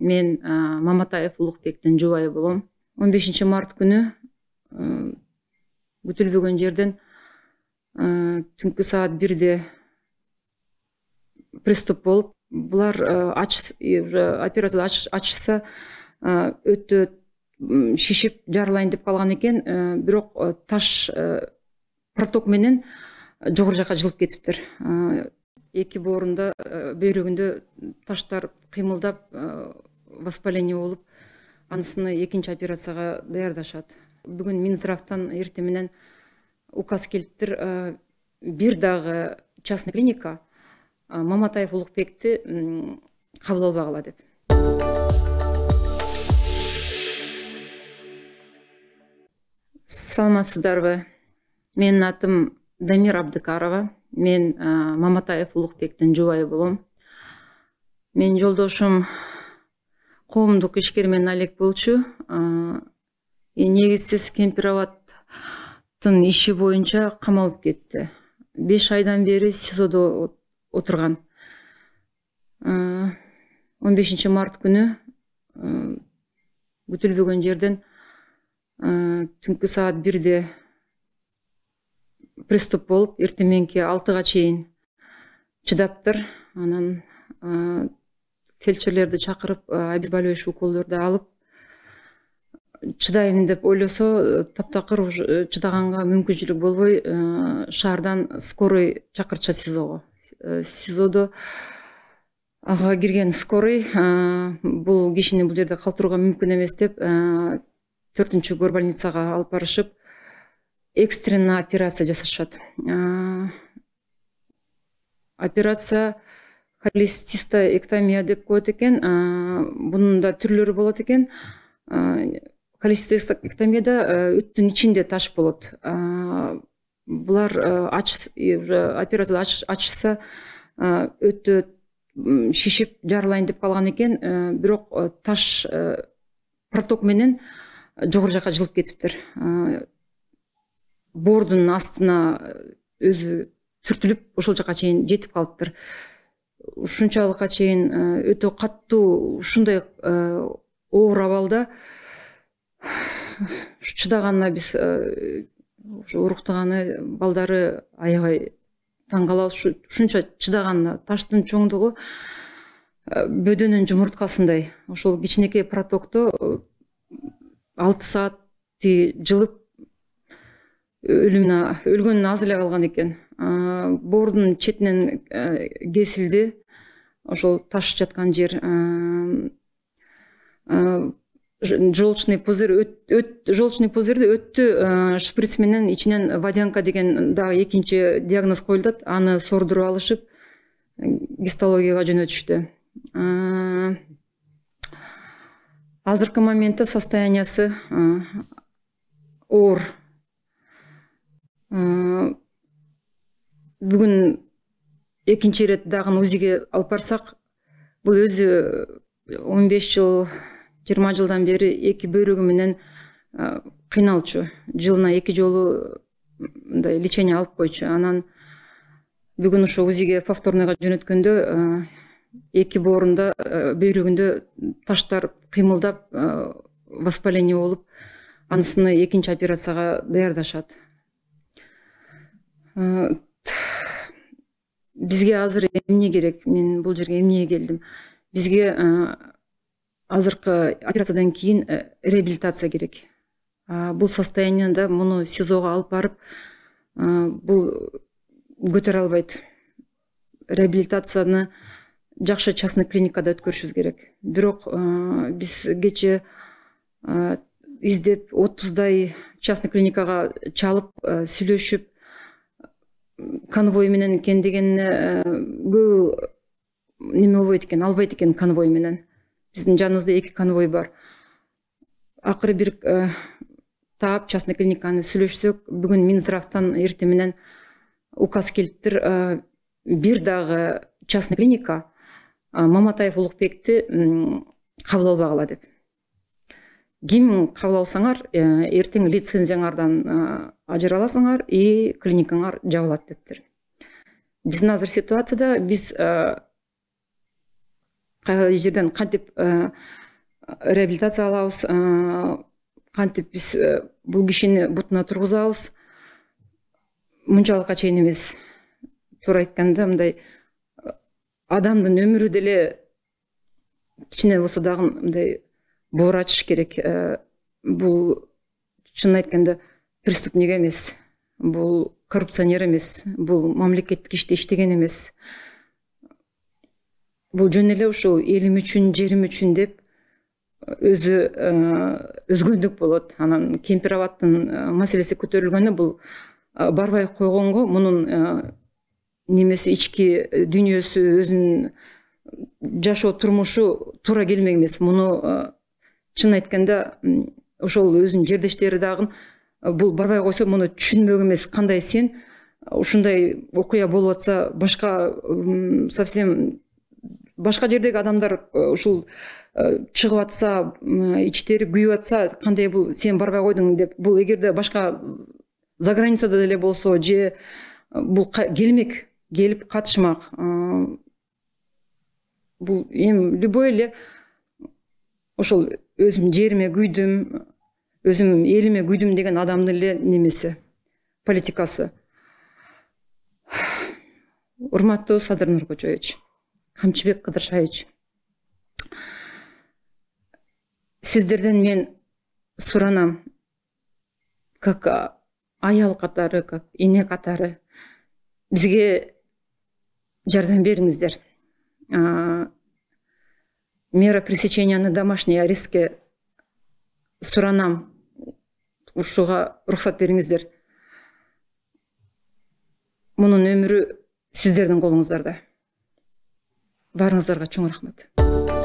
мен маматаев улукбектин жубайы болом он бешинчи март күнү күтүлбөгөн жерден түнкү саат бирде приступ болуп булар ач уже операция ачышса өтө шишип жарылайын деп калган экен бирок таш проток менен жогору жака жылып кетиптир эки боорунда бөйрөгүндө таштар кыймылдап воспаление болып анысыны екінші операцияға даярдашады. бүгін минздравтан эртең менен указ келиптир бир дағы частный клиника маматаев улукбекти кабыл албагыла деп саламатсыздарбы Менің атым дамир абдыкарова мен маматаев улукбектин жубайы болом Мен жолдошым... коомдук ишкер менен алек болчу негизсиз кемпир абадтын иши боюнча камалып кетти беш айдан бери сизодо отурган он бешинчи март күнү күтүлбөгөн жерден түнкү саат бирде приступ болуп эртең мененки алтыга чейин чыдаптыр анан фельдшерлерди чакырып обезболивающий э, уколдорду алып чыдайм деп ойлосо таптакыр уже э, чыдаганга мүмкүнчүлүк болбой э, шаардан скорый чакыртышат сизого сизодо ага кирген скорый бул кишини бул жерде калтырууга мүмкүн эмес деп төртүнчү гор больницага алып барышып экстренно операция жасашат операция эктомия деп коет экен бұның да түрлері болот экен холецистоэктомияда өттүн ичинде таш болот булар операция ачса өтө шишип жарылайын деп калган экен бирок таш проток менен жогору жака жылып кетиптир Бордың астына өзү түртіліп ошол жака чейин жетип калыптыр ушунчалыкка чейин э, өтө катуу ушундай э, оор абалда чыдаганына биз ушу э, уруктаганы балдары аябай таң калабыз ушунча чыдаганына таштын чоңдугу бөдөнүн жумурткасындай ошол кичинекей протокто алты саатти жылып өлүмүнө өлгөнүнө аз эле калган экен боордун четинен кесилди ошол таш жаткан жер э, э, желчный пузырь желчный пузырьды өттү э, шприц менен ичинен водянка деген дагы экинчи диагноз коюлдат аны сордуруп алышып гистологияга жөнөтүштү азыркы моментте состояниясы оор бүгүн экинчи ирет дагы узиге алып барсак бул өзү он беш жыл жыйырма жылдан бери эки бөйрөгү менен кыйналчу жылына эки жолу мындай лечение алып койчу анан бүгүн ушу узиге повторныйга жөнөткөндө эки боорунда бөйрөгүндө таштар кыймылдап воспаление болуп анысына экинчи операцияга даярдашат бізге азыр эмне керек мен бұл жерге эмнеге келдим бизге азыркы операциядан кийин э, реабилитация керек бул состояниеда муну сизого алып барып бул көтөрө албайт реабилитацияны жакшы частный клиникада өткөрүшүбүз керек бирок биз кечэ издеп отуздай частный клиникага чалып сүйлөшүп конвой менен экен деген көбү э, неме болбойт экен албайт экен конвой менен биздин жаныбызда эки конвой бар акыры бир э, таап частный клиниканы сүйлөшсөк бүгүн минздравтан эрте менен указ келиптир э, бир дагы частный клиника маматаев улукбекти кабыл албагыла деп гимн қабыл алсаңар э, ертең лицензияңардан э, ажыра аласыңар и клиникаңар жабылат дептір. біздің азыр ситуацияда біз биз э, жерден кантип реабилитация алабыз кантип биз бұл кишини бұтына тұрғызабыз мынчалыкка чейин эмес тура айтқанда мындай адамдын өмүрү деле кичине болсо дагы мындай боратыш керек ә, бұл шынын айтқанда преступник емес бұл коррупционер емес бұл мамлекеттік іште іштеген емес бұл жөн эле ушул элим үчүн жерим үчүн деп э, өзү э, өзгөндүк болот анан кемпир абадтын маселеси көтөрүлгөндө бул барбай койгонго мунун немеси ички дүйнөсү өзүнүн жашоо турмушу туура келмек эмес муну шын айтқанда ошол өзүнүн жердештери дагы э, бул барбай койсо муну түшүнмөк эмес кандай сен э, ушундай окуя болуп атса башка совсем башка жердеги адамдар э, ушул чыгып атса ичтери күйүп атса кандай бул сен барбай койдуң деп бул эгерде башка за границада деле болсо же бул келмек келип катышмак бул эми любой эле ошол өзім жеріме күйдім өзім еліме күйдім деген адамның эле немеси политикасы урматтуу садыр нуркожоевич камчыбек кыдыршаевич сиздерден мен суранам как аял катары как эне катары бизге жардам бериңиздер мера пресечения на домашний арестке суранам ұшуға рұқсат беріңіздер мұның өмірі сіздердің қолыңыздарда барыңыздарға чоң рахмет